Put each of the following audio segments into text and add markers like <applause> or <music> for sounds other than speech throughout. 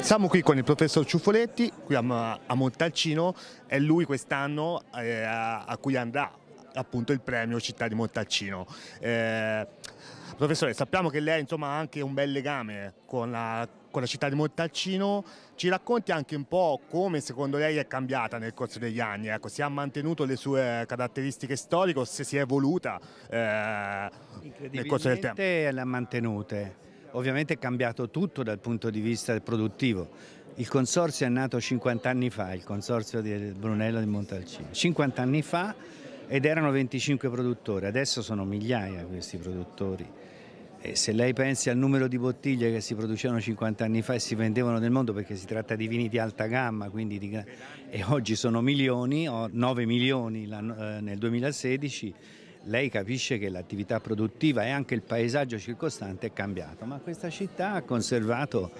Siamo qui con il professor Ciuffoletti, qui a, Montalcino, è lui quest'anno eh, a, cui andrà appunto il premio Città di Montalcino. Eh, professore, sappiamo che lei insomma, ha anche un bel legame con la, con la, città di Montalcino, ci racconti anche un po' come secondo lei è cambiata nel corso degli anni, ecco, si ha mantenuto le sue caratteristiche storiche o se si è evoluta eh, nel corso del tempo? le ha mantenute, Ovviamente è cambiato tutto dal punto di vista produttivo. Il consorzio è nato 50 anni fa, il consorzio di Brunello di Montalcino. 50 anni fa ed erano 25 produttori, adesso sono migliaia questi produttori. E se lei pensi al numero di bottiglie che si producevano 50 anni fa e si vendevano nel mondo perché si tratta di vini di alta gamma di... e oggi sono milioni, 9 milioni eh, nel 2016 lei capisce che l'attività produttiva e anche il paesaggio circostante è cambiato, ma questa città ha conservato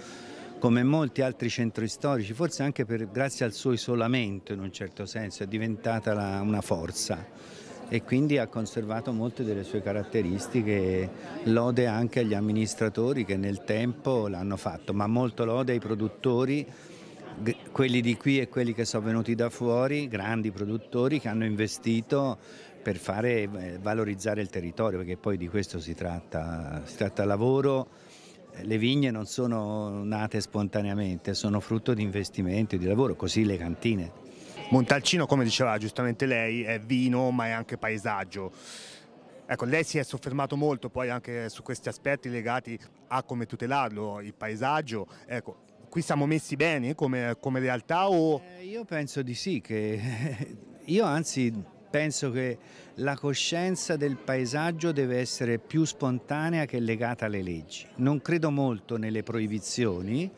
come molti altri centri storici, forse anche per, grazie al suo isolamento in un certo senso, è diventata la, una forza e quindi ha conservato molte delle sue caratteristiche, lode anche agli amministratori che nel tempo l'hanno fatto, ma molto lode ai produttori, quelli di qui e quelli che sono venuti da fuori, grandi produttori che hanno investito per fare, eh, valorizzare il territorio, perché poi di questo si tratta, si tratta lavoro. Eh, le vigne non sono nate spontaneamente, sono frutto di investimento e di lavoro, così le cantine. Montalcino, come diceva giustamente lei, è vino ma è anche paesaggio. Ecco, lei si è soffermato molto poi anche su questi aspetti legati a come tutelarlo, il paesaggio. Ecco, qui siamo messi bene come, come realtà o... eh, io penso di sì, che <laughs> io anzi Penso che la coscienza del paesaggio deve essere più spontanea che legata alle leggi. Non credo molto nelle proibizioni,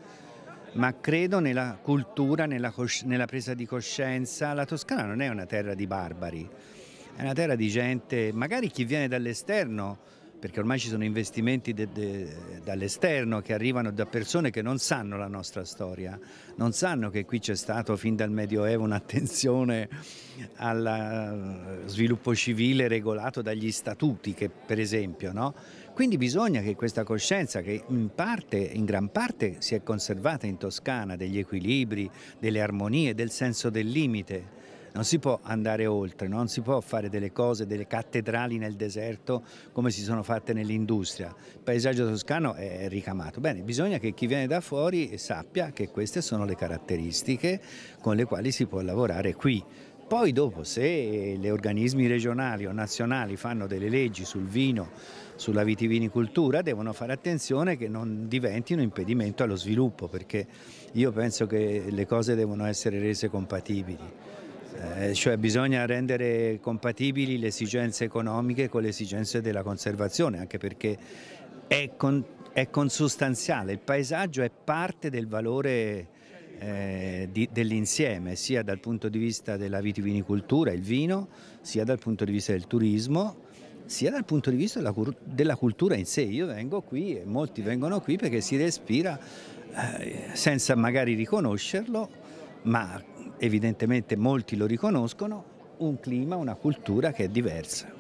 ma credo nella cultura, nella, nella presa di coscienza. La Toscana non è una terra di barbari, è una terra di gente, magari chi viene dall'esterno perché ormai ci sono investimenti de, de, dall'esterno che arrivano da persone che non sanno la nostra storia, non sanno che qui c'è stato fin dal Medioevo un'attenzione al eh, sviluppo civile regolato dagli statuti, che, per esempio. No? Quindi bisogna che questa coscienza, che in, parte, in gran parte si è conservata in Toscana, degli equilibri, delle armonie, del senso del limite, non si può andare oltre, non si può fare delle cose, delle cattedrali nel deserto come si sono fatte nell'industria. Il paesaggio toscano è ricamato. Bene, bisogna che chi viene da fuori sappia che queste sono le caratteristiche con le quali si può lavorare qui. Poi dopo se gli organismi regionali o nazionali fanno delle leggi sul vino, sulla vitivinicoltura, devono fare attenzione che non diventino impedimento allo sviluppo, perché io penso che le cose devono essere rese compatibili. Eh, cioè bisogna rendere compatibili le esigenze economiche con le esigenze della conservazione, anche perché è, con, è consustanziale, il paesaggio è parte del valore eh, dell'insieme, sia dal punto di vista della vitivinicoltura, il vino, sia dal punto di vista del turismo, sia dal punto di vista della, della cultura in sé. Io vengo qui e molti vengono qui perché si respira eh, senza magari riconoscerlo, ma evidentemente molti lo riconoscono, un clima, una cultura che è diversa.